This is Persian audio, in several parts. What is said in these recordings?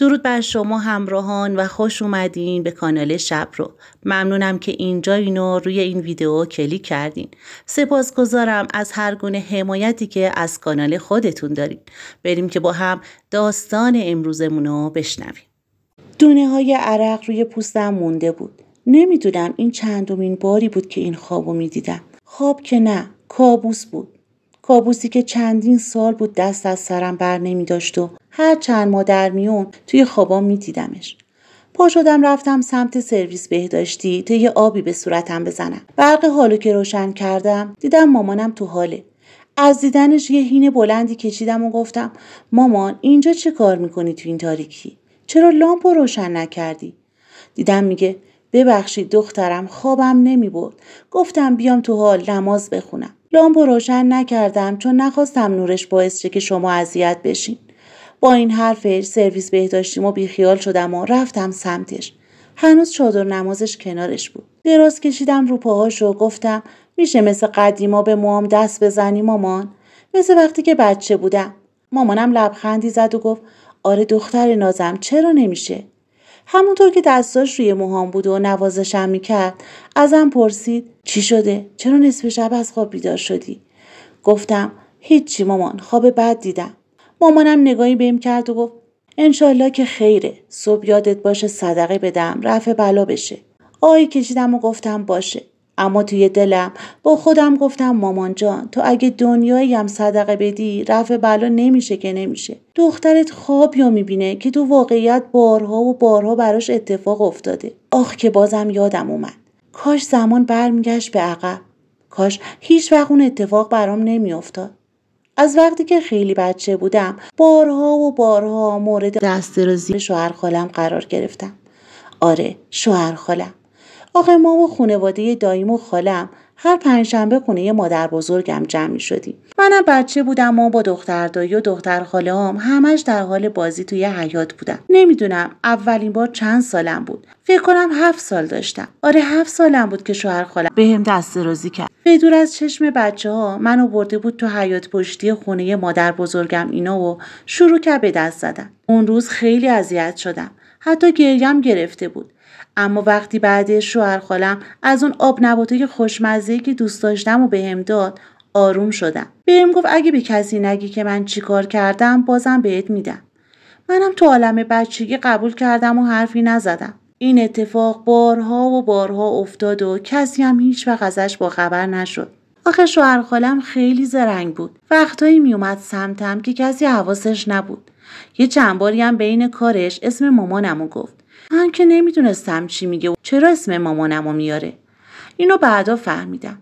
درود بر شما همراهان و خوش اومدین به کانال شب رو. ممنونم که اینجا اینو روی این ویدیو کلیک کردین. سپاسگزارم از هر گونه حمایتی که از کانال خودتون دارین. بریم که با هم داستان امروزمون رو بشنویم. دونه های عرق روی پوستم مونده بود. نمیدونم این چندمین باری بود که این خوابو میدیدم. خواب که نه، کابوس بود. کابوسی که چندین سال بود دست از سرم بر نمی و هر چند ما در میون توی خوابام میدیدمش پا شدم رفتم سمت سرویس بهداشتی تا یه آبی به صورتم بزنم برق حالو که روشن کردم دیدم مامانم تو حاله از دیدنش یه هین بلندی کشیدم و گفتم مامان اینجا چه کار میکنی تو این تاریکی چرا لامپ روشن نکردی دیدم میگه ببخشید دخترم خوابم نمیبرد گفتم بیام تو حال نماز بخونم لامپ روشن نکردم چون نخواستم نورش باعث شه که شما اذیت بشین با این حرفش سرویس بهداشتیم و بیخیال شدم و رفتم سمتش هنوز چادر نمازش کنارش بود دراز کشیدم رو پاهاش و گفتم میشه مثل قدیما به موام دست بزنی مامان مثل وقتی که بچه بودم مامانم لبخندی زد و گفت آره دختر نازم چرا نمیشه همونطور که دستاش روی موهام بود و نوازشم میکرد ازم پرسید چی شده چرا نصف شب از خواب بیدار شدی گفتم هیچی مامان خواب بد دیدم مامانم نگاهی بهم کرد و گفت انشالله که خیره صبح یادت باشه صدقه بدم رفع بلا بشه آهی کشیدم و گفتم باشه اما توی دلم با خودم گفتم مامان جان تو اگه دنیایی هم صدقه بدی رفع بلا نمیشه که نمیشه دخترت خواب یا میبینه که تو واقعیت بارها و بارها براش اتفاق افتاده آخ که بازم یادم اومد کاش زمان برمیگشت به عقب کاش هیچ وقت اون اتفاق برام نمیافتاد از وقتی که خیلی بچه بودم بارها و بارها مورد دسترسی شوهر خالم قرار گرفتم آره شوهر خالم آخه ما و خانواده دایم و خالم هر پنجشنبه خونه مادر بزرگم جمع می شدیم. منم بچه بودم و با دختر دایی و دختر خاله هم همش در حال بازی توی حیات بودم. نمیدونم اولین بار چند سالم بود. فکر کنم هفت سال داشتم. آره هفت سالم بود که شوهر به هم دست رازی کرد. به دور از چشم بچه ها منو برده بود تو حیات پشتی خونه مادر بزرگم اینا و شروع کرد به دست زدن. اون روز خیلی اذیت شدم. حتی گریم گرفته بود اما وقتی بعد شوهر خالم از اون آب نباتای خوشمزه که دوست داشتم و بهم داد آروم شدم بهم گفت اگه به کسی نگی که من چیکار کردم بازم بهت میدم منم تو عالم بچگی قبول کردم و حرفی نزدم این اتفاق بارها و بارها افتاد و کسی هم هیچ وقت ازش با خبر نشد آخه شوهر خالم خیلی زرنگ بود وقتایی میومد سمتم که کسی حواسش نبود یه چند باری هم بین کارش اسم مامانمو گفت من که نمیدونستم چی میگه چرا اسم مامانمو میاره اینو بعدا فهمیدم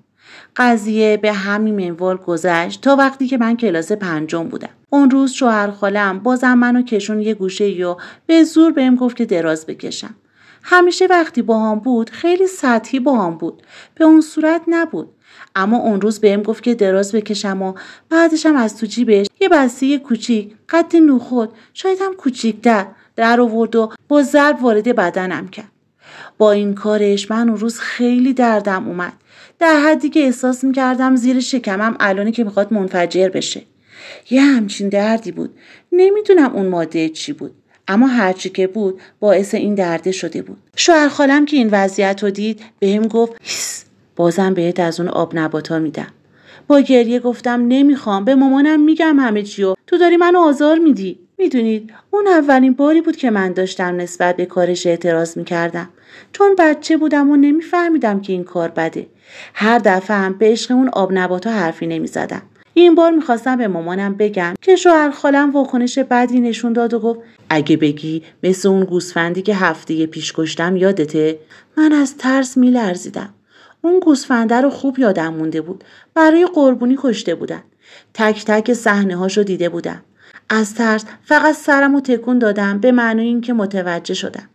قضیه به همین منوال گذشت تا وقتی که من کلاس پنجم بودم اون روز شوهر خالم بازم منو کشون یه گوشه و به زور بهم گفت که دراز بکشم همیشه وقتی باهام بود خیلی سطحی هم بود به اون صورت نبود اما اون روز بهم گفت که دراز بکشم و بعدشم از تو جیبش یه بسته کوچیک قد نوخود شاید هم کوچیکتر در آورد و با ضرب وارد بدنم کرد با این کارش من اون روز خیلی دردم اومد در حدی که احساس میکردم زیر شکمم الانی که میخواد منفجر بشه یه همچین دردی بود نمیدونم اون ماده چی بود اما هرچی که بود باعث این درده شده بود شوهر خالم که این وضعیت رو دید بهم هم گفت هیس بازم بهت از اون آب نباتا میدم با گریه گفتم نمیخوام به مامانم میگم همه چیو تو داری منو آزار میدی میدونید اون اولین باری بود که من داشتم نسبت به کارش اعتراض میکردم چون بچه بودم و نمیفهمیدم که این کار بده هر دفعه هم به عشق اون آب نباتا حرفی نمیزدم این بار میخواستم به مامانم بگم که شوهر خالم واکنش بدی نشون داد و گفت اگه بگی مثل اون گوسفندی که هفته پیش کشتم یادته من از ترس میلرزیدم اون گوسفنده رو خوب یادم مونده بود برای قربونی کشته بودن تک تک صحنه هاشو دیده بودم از ترس فقط سرم و تکون دادم به معنی اینکه متوجه شدم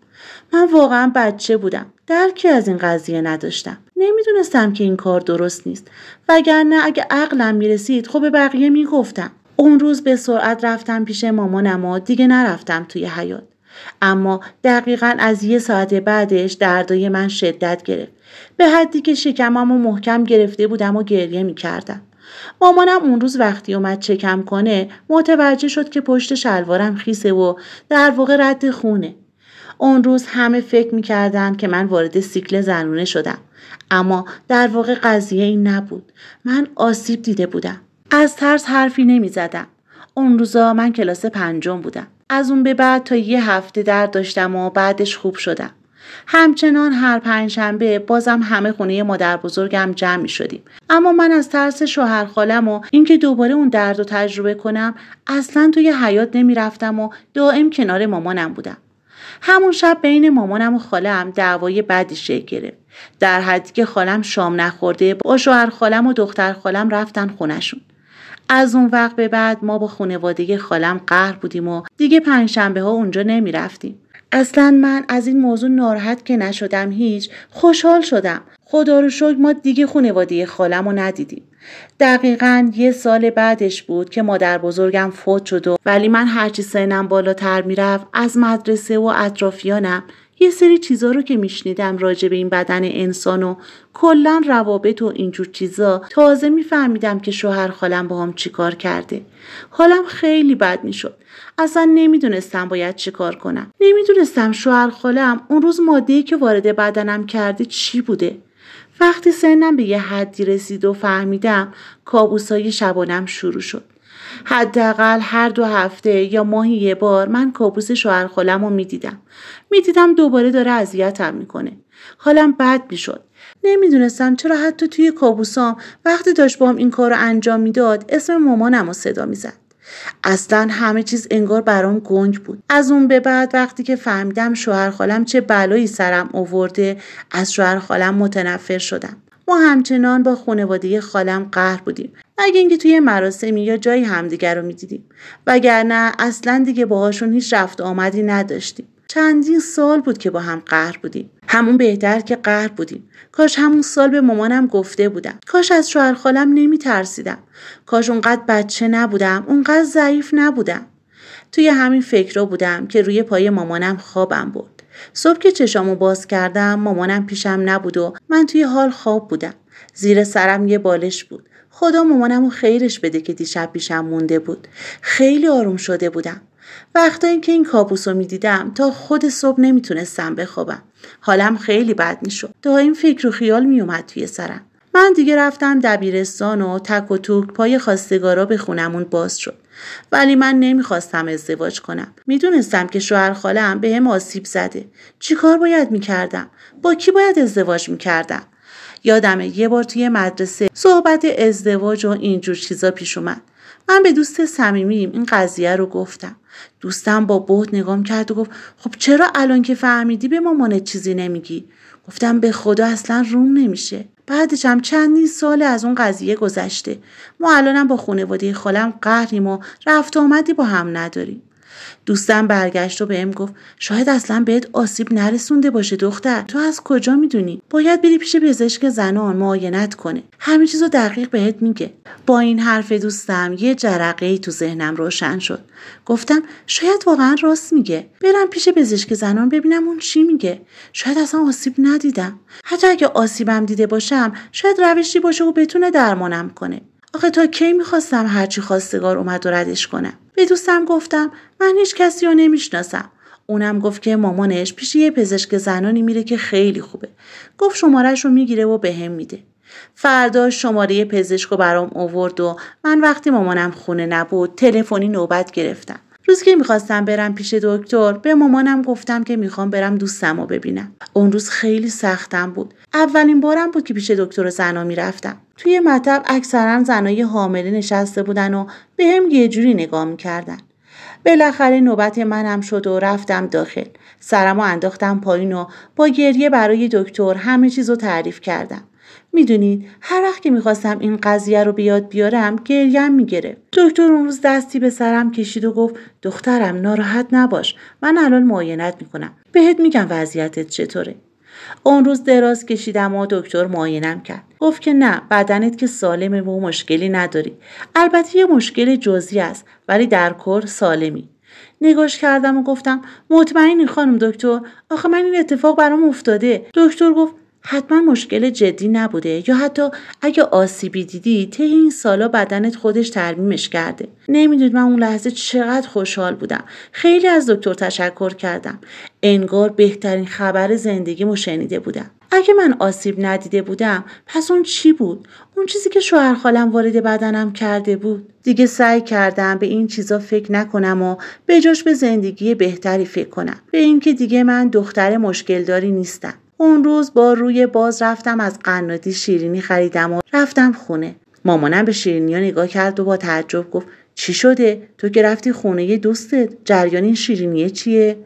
من واقعا بچه بودم درکی از این قضیه نداشتم نمیدونستم که این کار درست نیست وگرنه اگه عقلم میرسید خب به بقیه میگفتم اون روز به سرعت رفتم پیش مامانم و دیگه نرفتم توی حیات اما دقیقا از یه ساعت بعدش دردای من شدت گرفت به حدی که شکمم و محکم گرفته بودم و گریه میکردم مامانم اون روز وقتی اومد چکم کنه متوجه شد که پشت شلوارم خیسه و در واقع رد خونه اون روز همه فکر میکردند که من وارد سیکل زنونه شدم اما در واقع قضیه این نبود من آسیب دیده بودم از ترس حرفی نمی زدم اون روزا من کلاس پنجم بودم از اون به بعد تا یه هفته درد داشتم و بعدش خوب شدم همچنان هر پنجشنبه بازم همه خونه مادر بزرگم جمع می شدیم اما من از ترس شوهر خالم و اینکه دوباره اون درد رو تجربه کنم اصلا توی حیات نمی رفتم و دائم کنار مامانم بودم همون شب بین مامانم و خالم دعوای بدی شکل گرفت در حدی که خالم شام نخورده با شوهر خالم و دختر خالم رفتن خونشون از اون وقت به بعد ما با خانواده خالم قهر بودیم و دیگه پنجشنبه ها اونجا نمی رفتیم. اصلا من از این موضوع ناراحت که نشدم هیچ خوشحال شدم خدا رو شکر ما دیگه خونواده خالم رو ندیدیم دقیقا یه سال بعدش بود که مادر بزرگم فوت شد و ولی من هرچی سنم بالاتر میرفت از مدرسه و اطرافیانم یه سری چیزا رو که میشنیدم راجع به این بدن انسان و کلا روابط و اینجور چیزا تازه میفهمیدم که شوهر خالم چی چیکار کرده حالم خیلی بد میشد اصلا نمیدونستم باید چیکار کنم نمیدونستم شوهر خالم اون روز ماده که وارد بدنم کرده چی بوده وقتی سنم به یه حدی رسید و فهمیدم کابوسای شبانم شروع شد حداقل هر دو هفته یا ماهی یه بار من کابوس شوهر خالم رو میدیدم میدیدم دوباره داره اذیتم میکنه حالم بد میشد نمیدونستم چرا حتی توی کابوسام وقتی داشت بام این کار رو انجام میداد اسم مامانم رو صدا میزد اصلا همه چیز انگار برام گنگ بود از اون به بعد وقتی که فهمیدم شوهر خالم چه بلایی سرم آورده از شوهر خالم متنفر شدم ما همچنان با خانواده خالم قهر بودیم مگه اینکه توی مراسمی یا جایی همدیگر رو میدیدیم وگرنه اصلا دیگه باهاشون هیچ رفت آمدی نداشتیم چندین سال بود که با هم قهر بودیم همون بهتر که قهر بودیم کاش همون سال به مامانم گفته بودم کاش از شوهر خالم نمی ترسیدم کاش اونقدر بچه نبودم اونقدر ضعیف نبودم توی همین رو بودم که روی پای مامانم خوابم برد صبح که چشامو باز کردم مامانم پیشم نبود و من توی حال خواب بودم زیر سرم یه بالش بود خدا مامانم و خیرش بده که دیشب پیشم مونده بود خیلی آروم شده بودم وقتی که این کابوس رو میدیدم تا خود صبح نمیتونستم بخوابم حالم خیلی بد میشد دائم فکر و خیال میومد توی سرم من دیگه رفتم دبیرستان و تک و توک پای خواستگارا به خونمون باز شد ولی من نمیخواستم ازدواج کنم میدونستم که شوهر خالم به هم آسیب زده چیکار باید میکردم با کی باید ازدواج میکردم یادمه یه بار توی مدرسه صحبت ازدواج و اینجور چیزا پیش اومد من به دوست صمیمیم این قضیه رو گفتم دوستم با بهت نگام کرد و گفت خب چرا الان که فهمیدی به مامان چیزی نمیگی گفتم به خدا اصلا روم نمیشه بعدش هم چندین سال از اون قضیه گذشته ما الانم با خانواده خالم قهریم و رفت آمدی با هم نداریم دوستم برگشت و بهم گفت شاید اصلا بهت آسیب نرسونده باشه دختر تو از کجا میدونی باید بری پیش پزشک زنان معاینت کنه همه چیزو دقیق بهت میگه با این حرف دوستم یه جرقه ای تو ذهنم روشن شد گفتم شاید واقعا راست میگه برم پیش پزشک زنان ببینم اون چی میگه شاید اصلا آسیب ندیدم حتی اگه آسیبم دیده باشم شاید روشی باشه و بتونه درمانم کنه آخه تا کی میخواستم هرچی خواستگار اومد و ردش کنم به دوستم گفتم من هیچ کسی رو نمیشناسم اونم گفت که مامانش پیش یه پزشک زنانی میره که خیلی خوبه گفت شمارهش رو میگیره و بهم میده فردا شماره پزشک رو برام آورد و من وقتی مامانم خونه نبود تلفنی نوبت گرفتم روز که میخواستم برم پیش دکتر به مامانم گفتم که میخوام برم دوستم رو ببینم اون روز خیلی سختم بود اولین بارم بود که پیش دکتر زنا میرفتم توی مطب اکثرا زنای حامله نشسته بودن و به هم یه جوری نگاه میکردن. بالاخره نوبت منم شد و رفتم داخل. سرم انداختم پایین و با گریه برای دکتر همه چیز رو تعریف کردم. میدونید هر وقت که میخواستم این قضیه رو بیاد بیارم گریم میگرفت دکتر اون روز دستی به سرم کشید و گفت دخترم ناراحت نباش من الان معاینت میکنم بهت میگم وضعیتت چطوره اون روز دراز کشیدم و دکتر معاینم کرد گفت که نه بدنت که سالمه و مشکلی نداری البته یه مشکل جزئی است ولی در کل سالمی نگاش کردم و گفتم مطمئنی خانم دکتر آخه من این اتفاق برام افتاده دکتر گفت حتما مشکل جدی نبوده یا حتی اگه آسیبی دیدی طی این سالا بدنت خودش ترمیمش کرده نمیدونید من اون لحظه چقدر خوشحال بودم خیلی از دکتر تشکر کردم انگار بهترین خبر زندگیمو شنیده بودم اگه من آسیب ندیده بودم پس اون چی بود اون چیزی که شوهر خالم وارد بدنم کرده بود دیگه سعی کردم به این چیزا فکر نکنم و به جاش به زندگی بهتری فکر کنم به اینکه دیگه من دختر مشکل داری نیستم اون روز با روی باز رفتم از قنادی شیرینی خریدم و رفتم خونه مامانم به شیرینی نگاه کرد و با تعجب گفت چی شده تو که رفتی خونه دوستت جریان این شیرینیه چیه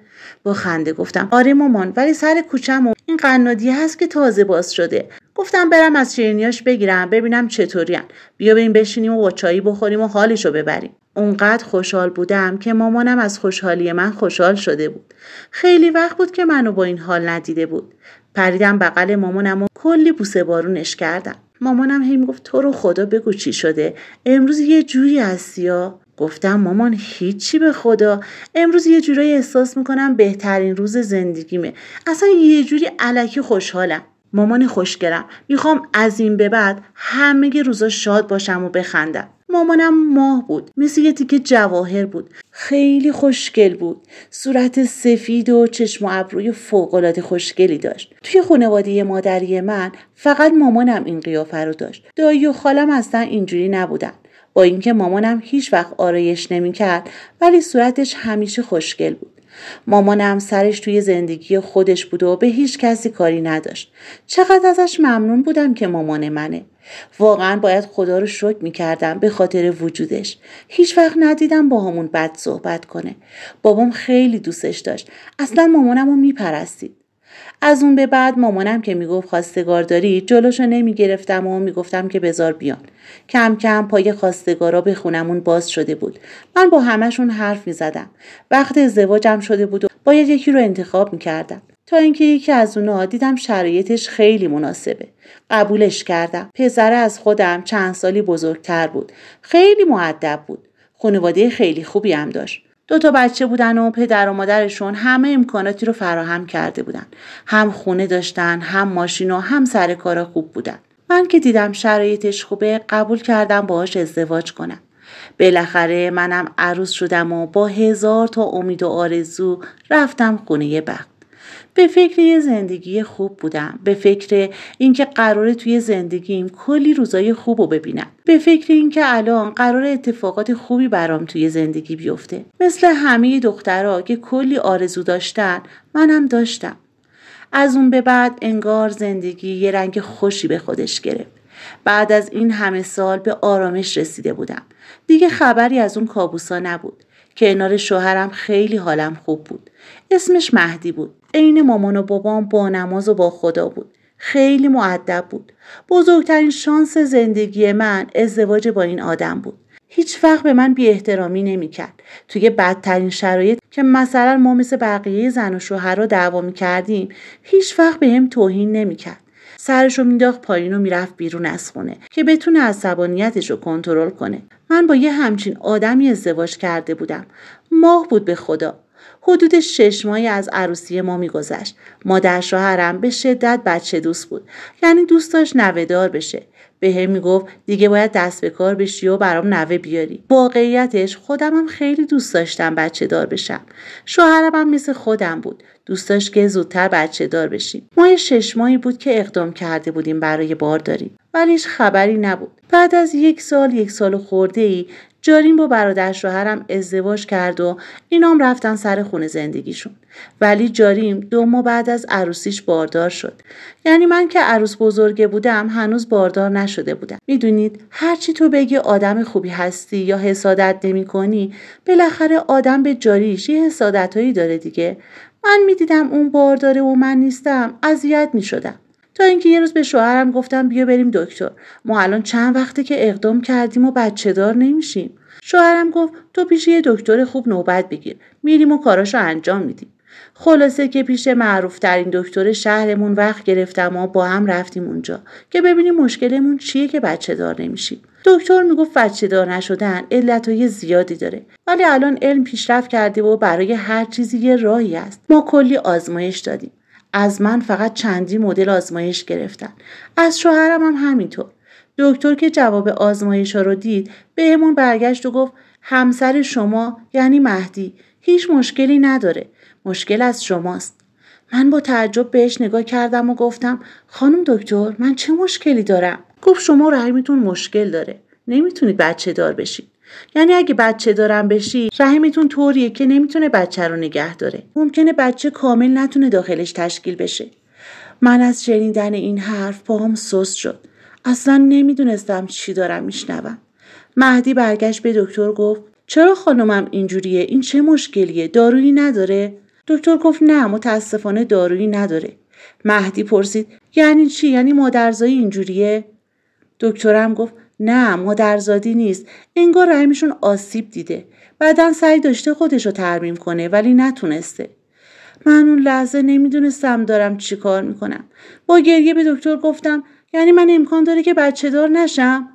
با خنده گفتم آره مامان ولی سر کوچم این قنادی هست که تازه باز شده گفتم برم از شیرینیاش بگیرم ببینم چطورین بیا بریم بشینیم و با چایی بخوریم و حالشو ببریم اونقدر خوشحال بودم که مامانم از خوشحالی من خوشحال شده بود خیلی وقت بود که منو با این حال ندیده بود پریدم بغل مامانم و کلی بوسه بارونش کردم مامانم هی میگفت تو رو خدا بگو چی شده امروز یه جویی هستی یا گفتم مامان هیچی به خدا امروز یه جورایی احساس میکنم بهترین روز زندگیمه اصلا یه جوری علکی خوشحالم مامان خوشگرم میخوام از این به بعد همه روزا شاد باشم و بخندم مامانم ماه بود مثل یه تیکه جواهر بود خیلی خوشگل بود صورت سفید و چشم و ابروی فوقالعاده خوشگلی داشت توی خانواده مادری من فقط مامانم این قیافه رو داشت دایی و خالم اصلا اینجوری نبودن با اینکه مامانم هیچ وقت آرایش نمیکرد ولی صورتش همیشه خوشگل بود مامانم سرش توی زندگی خودش بود و به هیچ کسی کاری نداشت چقدر ازش ممنون بودم که مامان منه واقعا باید خدا رو شکر میکردم به خاطر وجودش هیچ وقت ندیدم با همون بد صحبت کنه بابام خیلی دوستش داشت اصلا مامانم رو پرستید. از اون به بعد مامانم که میگفت خواستگار داری جلوشو نمیگرفتم و میگفتم که بزار بیان کم کم پای خواستگارا به خونمون باز شده بود من با همشون حرف میزدم وقت ازدواجم شده بود و باید یکی رو انتخاب میکردم تا اینکه یکی از اونها دیدم شرایطش خیلی مناسبه قبولش کردم پسر از خودم چند سالی بزرگتر بود خیلی معدب بود خانواده خیلی خوبی هم داشت دو تا بچه بودن و پدر و مادرشون همه امکاناتی رو فراهم کرده بودن. هم خونه داشتن، هم ماشین و هم سر کارا خوب بودن. من که دیدم شرایطش خوبه قبول کردم باهاش ازدواج کنم. بالاخره منم عروس شدم و با هزار تا امید و آرزو رفتم خونه بخت. به فکر یه زندگی خوب بودم به فکر اینکه قراره توی زندگیم کلی روزای خوب رو ببینم به فکر اینکه الان قرار اتفاقات خوبی برام توی زندگی بیفته مثل همه دخترها که کلی آرزو داشتن منم داشتم از اون به بعد انگار زندگی یه رنگ خوشی به خودش گرفت بعد از این همه سال به آرامش رسیده بودم دیگه خبری از اون کابوسا نبود کنار شوهرم خیلی حالم خوب بود اسمش مهدی بود عین مامان و بابام با نماز و با خدا بود خیلی معدب بود بزرگترین شانس زندگی من ازدواج با این آدم بود هیچ وقت به من بی احترامی نمی کرد. توی بدترین شرایط که مثلا ما مثل بقیه زن و شوهر را دعوا می کردیم هیچ وقت به هم توهین نمی کرد. سرشو مینداخت پایین و میرفت بیرون از خونه که بتونه عصبانیتش رو کنترل کنه من با یه همچین آدمی ازدواج کرده بودم ماه بود به خدا حدود شش ماهی از عروسی ما میگذشت مادر شوهرم به شدت بچه دوست بود یعنی دوست داشت نوهدار بشه به هم میگفت دیگه باید دست به کار بشی و برام نوه بیاری واقعیتش خودمم خیلی دوست داشتم بچه دار بشم شوهرم هم مثل خودم بود دوست داشت که زودتر بچه دار بشیم ما شش ماهی بود که اقدام کرده بودیم برای بارداری ولی هیچ خبری نبود بعد از یک سال یک سال خورده ای جاریم با برادر شوهرم ازدواج کرد و اینام رفتن سر خونه زندگیشون ولی جاریم دو ماه بعد از عروسیش باردار شد یعنی من که عروس بزرگه بودم هنوز باردار نشده بودم میدونید هرچی تو بگی آدم خوبی هستی یا حسادت نمی کنی بالاخره آدم به جاریش یه هایی داره دیگه من میدیدم اون بارداره و من نیستم اذیت شدم. تا اینکه یه روز به شوهرم گفتم بیا بریم دکتر ما الان چند وقته که اقدام کردیم و بچه دار نمیشیم شوهرم گفت تو پیش یه دکتر خوب نوبت بگیر میریم و کاراشو انجام میدیم خلاصه که پیش معروفترین دکتر شهرمون وقت گرفتم و با هم رفتیم اونجا که ببینیم مشکلمون چیه که بچه دار نمیشیم دکتر میگفت بچه دار نشدن علتهای زیادی داره ولی الان علم پیشرفت کرده و برای هر چیزی یه راهی است ما کلی آزمایش دادیم از من فقط چندی مدل آزمایش گرفتن از شوهرم هم همینطور دکتر که جواب آزمایش ها رو دید بهمون برگشت و گفت همسر شما یعنی مهدی هیچ مشکلی نداره مشکل از شماست من با تعجب بهش نگاه کردم و گفتم خانم دکتر من چه مشکلی دارم گفت شما رحمیتون مشکل داره نمیتونید بچه دار بشید یعنی اگه بچه دارم بشی رحمتون طوریه که نمیتونه بچه رو نگه داره ممکنه بچه کامل نتونه داخلش تشکیل بشه من از شنیدن این حرف پاهم سست شد اصلا نمیدونستم چی دارم میشنوم مهدی برگشت به دکتر گفت چرا خانمم اینجوریه این چه مشکلیه دارویی نداره دکتر گفت نه متاسفانه دارویی نداره مهدی پرسید یعنی چی یعنی مادرزایی اینجوریه دکترم گفت نه مادرزادی نیست انگار رحمشون آسیب دیده بعدا سعی داشته خودش رو ترمیم کنه ولی نتونسته من اون لحظه نمیدونستم دارم چی کار میکنم با گریه به دکتر گفتم یعنی من امکان داره که بچه دار نشم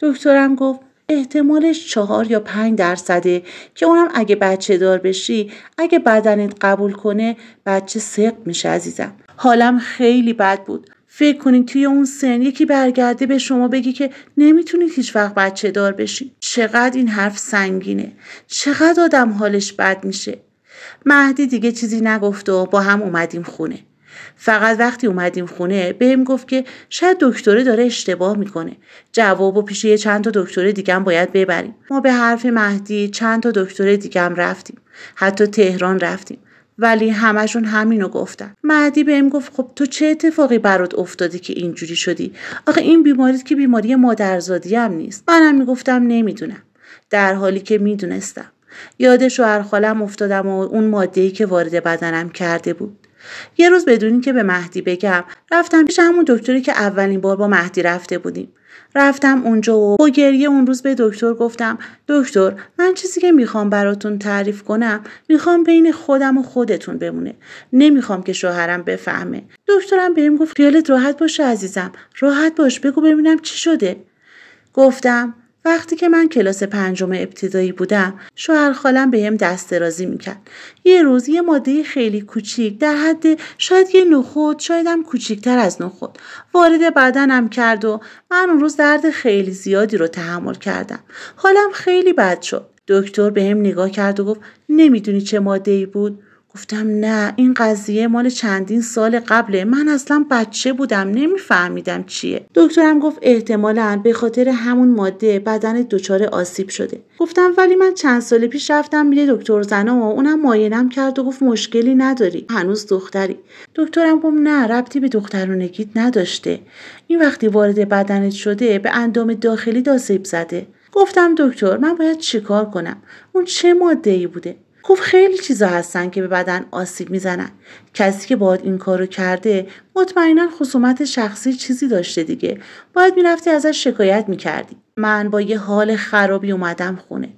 دکترم گفت احتمالش چهار یا پنج درصده که اونم اگه بچه دار بشی اگه بدنت قبول کنه بچه سق میشه عزیزم حالم خیلی بد بود فکر کنید توی اون سن یکی برگرده به شما بگی که نمیتونید هیچ وقت بچه دار بشین چقدر این حرف سنگینه چقدر آدم حالش بد میشه مهدی دیگه چیزی نگفت و با هم اومدیم خونه فقط وقتی اومدیم خونه بهم گفت که شاید دکتره داره اشتباه میکنه جواب و پیش یه چند تا دکتر دیگه باید ببریم ما به حرف مهدی چند تا دکتر دیگه رفتیم حتی تهران رفتیم ولی همشون همینو گفتن مهدی بهم گفت خب تو چه اتفاقی برات افتاده که اینجوری شدی آخه این بیماریت که بیماری مادرزادی هم نیست منم میگفتم نمیدونم در حالی که میدونستم یاد شوهر خالم افتادم و اون ماده‌ای که وارد بدنم کرده بود یه روز بدون که به مهدی بگم رفتم پیش همون دکتری که اولین بار با مهدی رفته بودیم رفتم اونجا و با گریه اون روز به دکتر گفتم دکتر من چیزی که میخوام براتون تعریف کنم میخوام بین خودم و خودتون بمونه نمیخوام که شوهرم بفهمه دکترم بهم گفت خیالت راحت باشه عزیزم راحت باش بگو ببینم چی شده گفتم وقتی که من کلاس پنجم ابتدایی بودم شوهر خالم بهم دست درازی میکرد یه روز یه ماده خیلی کوچیک در حد شاید یه نخود شایدم کوچیکتر از نخود وارد بدنم کرد و من اون روز درد خیلی زیادی رو تحمل کردم حالم خیلی بد شد دکتر بهم نگاه کرد و گفت نمیدونی چه ماده ای بود گفتم نه این قضیه مال چندین سال قبله من اصلا بچه بودم نمیفهمیدم چیه دکترم گفت احتمالا به خاطر همون ماده بدن دچار آسیب شده گفتم ولی من چند سال پیش رفتم میره دکتر زنا و اونم معاینم کرد و گفت مشکلی نداری هنوز دختری دکترم گفت نه ربطی به دخترونگیت نداشته این وقتی وارد بدنت شده به اندام داخلی داسیب زده گفتم دکتر من باید چیکار کنم اون چه ماده ای بوده گفت خب خیلی چیزا هستن که به بدن آسیب میزنن کسی که باید این کارو کرده مطمئنا خصومت شخصی چیزی داشته دیگه باید میرفتی ازش شکایت میکردی من با یه حال خرابی اومدم خونه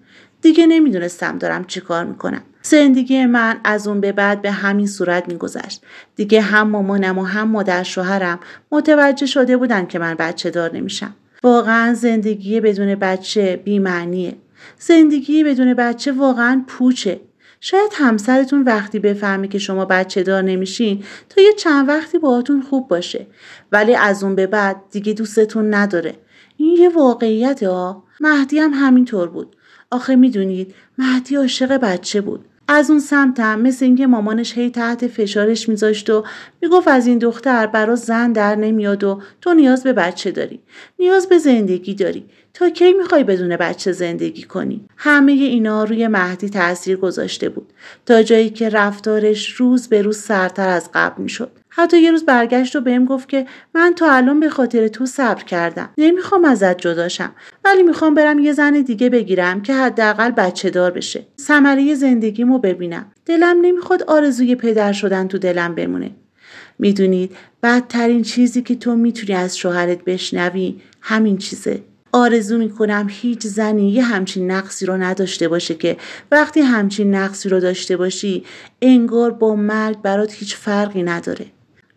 دیگه نمیدونستم دارم چیکار میکنم زندگی من از اون به بعد به همین صورت میگذشت دیگه هم مامانم و هم مادر شوهرم متوجه شده بودن که من بچه دار نمیشم واقعا زندگی بدون بچه بیمعنیه زندگی بدون بچه واقعا پوچه شاید همسرتون وقتی بفهمی که شما بچه دار نمیشین تا یه چند وقتی باهاتون خوب باشه ولی از اون به بعد دیگه دوستتون نداره این یه واقعیت ها مهدی هم همینطور بود آخه میدونید مهدی عاشق بچه بود از اون سمتم مثل اینکه مامانش هی تحت فشارش میذاشت و میگفت از این دختر برا زن در نمیاد و تو نیاز به بچه داری نیاز به زندگی داری تا کی میخوای بدون بچه زندگی کنی همه اینا روی مهدی تاثیر گذاشته بود تا جایی که رفتارش روز به روز سرتر از قبل میشد حتی یه روز برگشت و بهم گفت که من تا الان به خاطر تو صبر کردم نمیخوام ازت جداشم ولی میخوام برم یه زن دیگه بگیرم که حداقل بچه دار بشه ثمره زندگیمو ببینم دلم نمیخواد آرزوی پدر شدن تو دلم بمونه میدونید بدترین چیزی که تو میتونی از شوهرت بشنوی همین چیزه آرزو میکنم هیچ زنی یه همچین نقصی رو نداشته باشه که وقتی همچین نقصی رو داشته باشی انگار با مرگ برات هیچ فرقی نداره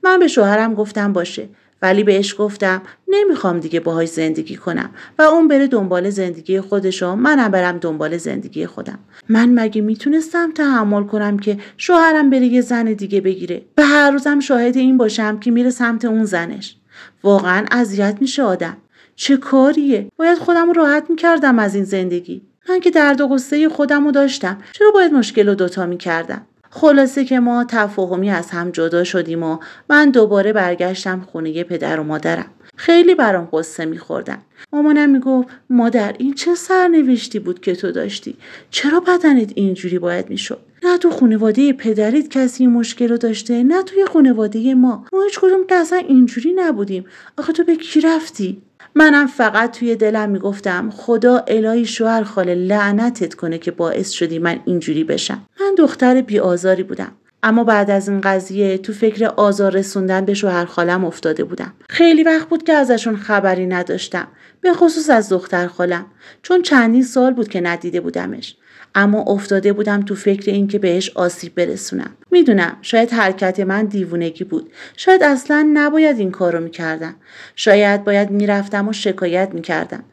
من به شوهرم گفتم باشه ولی بهش گفتم نمیخوام دیگه باهاش زندگی کنم و اون بره دنبال زندگی خودش و منم برم دنبال زندگی خودم من مگه میتونستم تحمل کنم که شوهرم بره یه زن دیگه بگیره به هر روزم شاهد این باشم که میره سمت اون زنش واقعا اذیت میشه آدم چه کاریه باید خودم رو راحت میکردم از این زندگی من که درد و غصه خودم رو داشتم چرا باید مشکل رو دوتا میکردم خلاصه که ما تفاهمی از هم جدا شدیم و من دوباره برگشتم خونه پدر و مادرم خیلی برام قصه میخوردم مامانم میگفت مادر این چه سرنوشتی بود که تو داشتی چرا بدنت اینجوری باید میشد نه تو خانواده پدریت کسی مشکل رو داشته نه توی خانواده ما ما هیچ کدوم که اصلا اینجوری نبودیم آخه تو به کی رفتی منم فقط توی دلم میگفتم خدا الهی شوهر خاله لعنتت کنه که باعث شدی من اینجوری بشم من دختر بیآزاری بودم اما بعد از این قضیه تو فکر آزار رسوندن به شوهر خالم افتاده بودم خیلی وقت بود که ازشون خبری نداشتم به خصوص از دختر خالم چون چندین سال بود که ندیده بودمش اما افتاده بودم تو فکر اینکه بهش آسیب برسونم میدونم شاید حرکت من دیوونگی بود شاید اصلا نباید این کارو میکردم شاید باید میرفتم و شکایت میکردم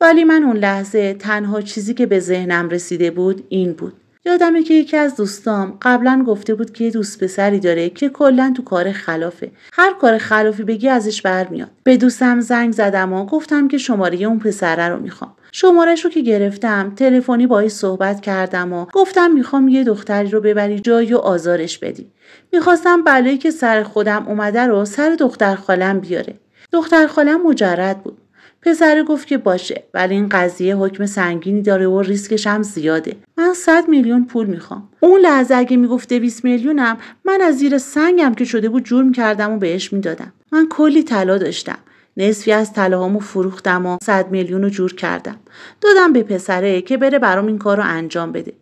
ولی من اون لحظه تنها چیزی که به ذهنم رسیده بود این بود یادمه که یکی از دوستام قبلا گفته بود که یه دوست پسری داره که کلا تو کار خلافه هر کار خلافی بگی ازش برمیاد به دوستم زنگ زدم و گفتم که شماره اون پسره رو میخوام شمارش رو که گرفتم تلفنی باهاش صحبت کردم و گفتم میخوام یه دختری رو ببری جایی و آزارش بدی میخواستم بلایی که سر خودم اومده رو سر دختر خالم بیاره دختر خالم مجرد بود پسر گفت که باشه ولی این قضیه حکم سنگینی داره و ریسکش هم زیاده من صد میلیون پول میخوام اون لحظه اگه میگفت دویست میلیونم من از زیر سنگم که شده بود جرم کردم و بهش میدادم من کلی طلا داشتم نصفی از طلاهامو فروختم و صد میلیون رو جور کردم دادم به پسره که بره برام این کار رو انجام بده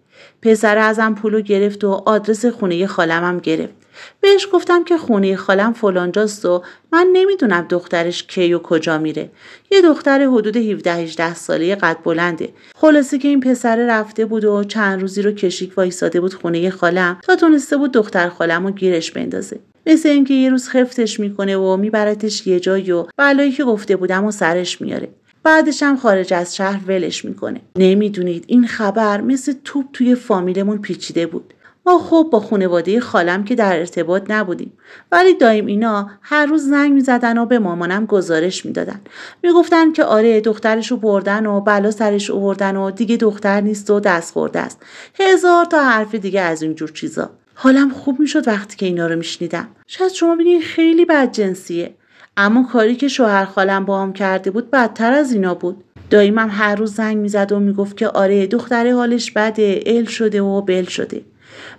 پسره ازم پولو گرفت و آدرس خونه خالمم گرفت بهش گفتم که خونه خالم فلانجاست و من نمیدونم دخترش کی و کجا میره یه دختر حدود 17 18 ساله قد بلنده خلاصه که این پسره رفته بود و چند روزی رو کشیک وایساده بود خونه خالم تا تونسته بود دختر خالم رو گیرش بندازه مثل اینکه یه روز خفتش میکنه و میبردش یه جایی و بلایی که گفته بودم و سرش میاره بعدش هم خارج از شهر ولش میکنه نمیدونید این خبر مثل توپ توی فامیلمون پیچیده بود ما خب با خانواده خالم که در ارتباط نبودیم ولی دایم اینا هر روز زنگ میزدن و به مامانم گزارش میدادن میگفتن که آره دخترشو بردن و بلا سرش اووردن و دیگه دختر نیست و دست خورده است هزار تا حرف دیگه از اینجور چیزا حالم خوب میشد وقتی که اینا رو میشنیدم شاید شما بینید خیلی بد جنسیه. اما کاری که شوهر خالم با هم کرده بود بدتر از اینا بود داییمم هر روز زنگ میزد و میگفت که آره دختره حالش بده ال شده و بل شده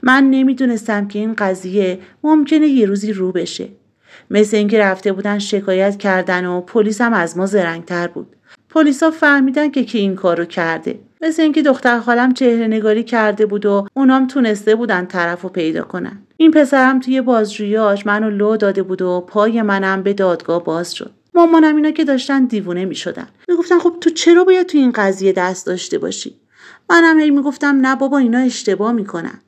من نمیدونستم که این قضیه ممکنه یه روزی رو بشه مثل اینکه رفته بودن شکایت کردن و پلیس هم از ما زرنگتر بود پلیسا فهمیدن که کی این کارو کرده مثل اینکه دختر خالم چهره نگاری کرده بود و اونام تونسته بودن طرف رو پیدا کنن این پسرم توی بازجوییاش منو لو داده بود و پای منم به دادگاه باز شد مامانم اینا که داشتن دیوونه میشدن میگفتن خب تو چرا باید تو این قضیه دست داشته باشی منم هی میگفتم نه بابا اینا اشتباه میکنن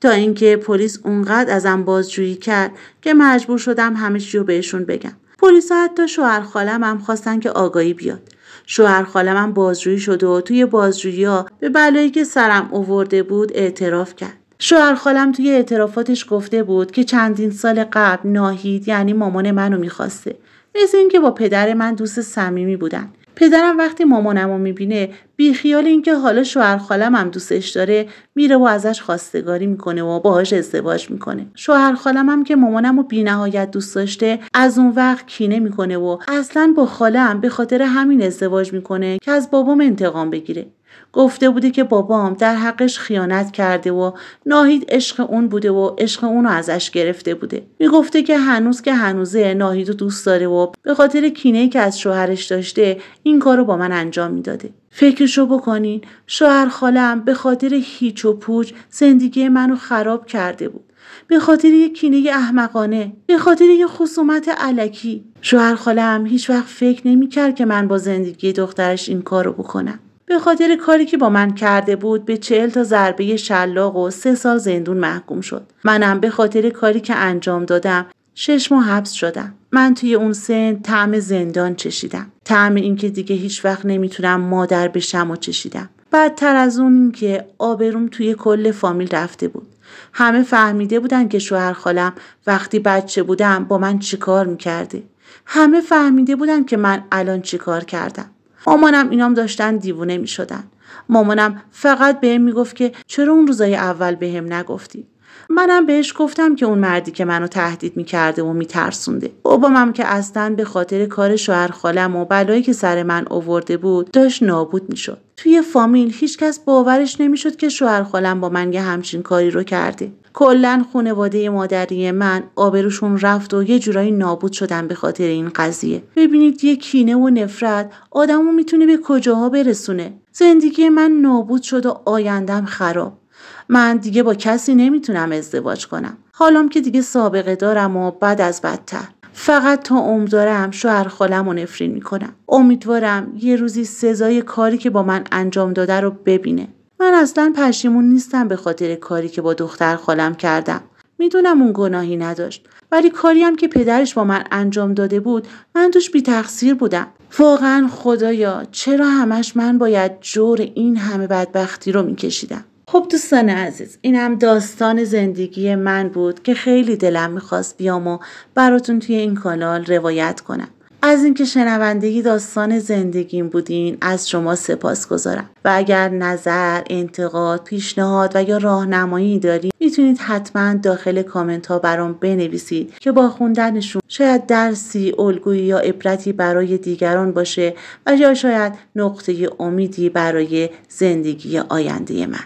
تا اینکه پلیس اونقدر ازم بازجویی کرد که مجبور شدم همه چی رو بهشون بگم پلیسا حتی شوهر خالم هم خواستن که آگاهی بیاد شوهر خالم هم بازجویی شد و توی بازجویی ها به بلایی که سرم اوورده بود اعتراف کرد شوهر خالم توی اعترافاتش گفته بود که چندین سال قبل ناهید یعنی مامان منو میخواسته مثل اینکه با پدر من دوست صمیمی بودن پدرم وقتی مامانم رو میبینه بیخیال اینکه حالا شوهر خالم هم دوستش داره میره و ازش خواستگاری میکنه و باهاش ازدواج میکنه شوهر خالم هم که مامانم رو بینهایت دوست داشته از اون وقت کینه میکنه و اصلا با خالم به خاطر همین ازدواج میکنه که از بابام انتقام بگیره گفته بوده که بابام در حقش خیانت کرده و ناهید عشق اون بوده و عشق اونو ازش گرفته بوده میگفته که هنوز که هنوزه ناهید رو دوست داره و به خاطر کینه که از شوهرش داشته این کار رو با من انجام میداده فکرشو بکنین شوهر خالم به خاطر هیچ و پوچ زندگی منو خراب کرده بود به خاطر یک کینه احمقانه به خاطر یه خصومت علکی شوهر خالم هیچ وقت فکر نمیکرد که من با زندگی دخترش این کارو بکنم به خاطر کاری که با من کرده بود به چهل تا ضربه شلاق و سه سال زندون محکوم شد منم به خاطر کاری که انجام دادم شش ماه حبس شدم من توی اون سن طعم زندان چشیدم طعم اینکه دیگه هیچ وقت نمیتونم مادر بشم و چشیدم بدتر از اون این که آبروم توی کل فامیل رفته بود همه فهمیده بودن که شوهر خالم وقتی بچه بودم با من چیکار میکرده همه فهمیده بودن که من الان چیکار کردم مامانم اینام داشتن دیوونه می شدن. مامانم فقط بهم گفت که چرا اون روزای اول بهم به نگفتی منم بهش گفتم که اون مردی که منو تهدید میکرده و میترسونده بابامم که اصلا به خاطر کار شوهر خالم و بلایی که سر من آورده بود داشت نابود میشد توی فامیل هیچکس باورش نمیشد که شوهر خالم با من یه همچین کاری رو کرده کلا خانواده مادری من آبروشون رفت و یه جورایی نابود شدن به خاطر این قضیه ببینید یه کینه و نفرت آدمو میتونه به کجاها برسونه زندگی من نابود شد و آیندم خراب من دیگه با کسی نمیتونم ازدواج کنم حالا که دیگه سابقه دارم و بعد از بدتر فقط تا عمر دارم شوهر خالم و نفرین میکنم امیدوارم یه روزی سزای کاری که با من انجام داده رو ببینه من اصلا پشیمون نیستم به خاطر کاری که با دختر خالم کردم میدونم اون گناهی نداشت ولی کاری هم که پدرش با من انجام داده بود من توش بی تقصیر بودم واقعا خدایا چرا همش من باید جور این همه بدبختی رو میکشیدم خب دوستان عزیز اینم داستان زندگی من بود که خیلی دلم میخواست بیام و براتون توی این کانال روایت کنم از اینکه شنوندگی داستان زندگیم بودین از شما سپاس گذارم و اگر نظر، انتقاد، پیشنهاد و یا راهنمایی دارید میتونید حتما داخل کامنت ها برام بنویسید که با خوندنشون شاید درسی، الگویی یا عبرتی برای دیگران باشه و یا شاید نقطه امیدی برای زندگی آینده من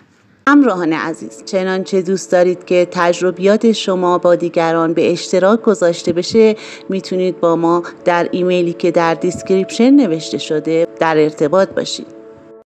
همراهان عزیز چنانچه دوست دارید که تجربیات شما با دیگران به اشتراک گذاشته بشه میتونید با ما در ایمیلی که در دیسکریپشن نوشته شده در ارتباط باشید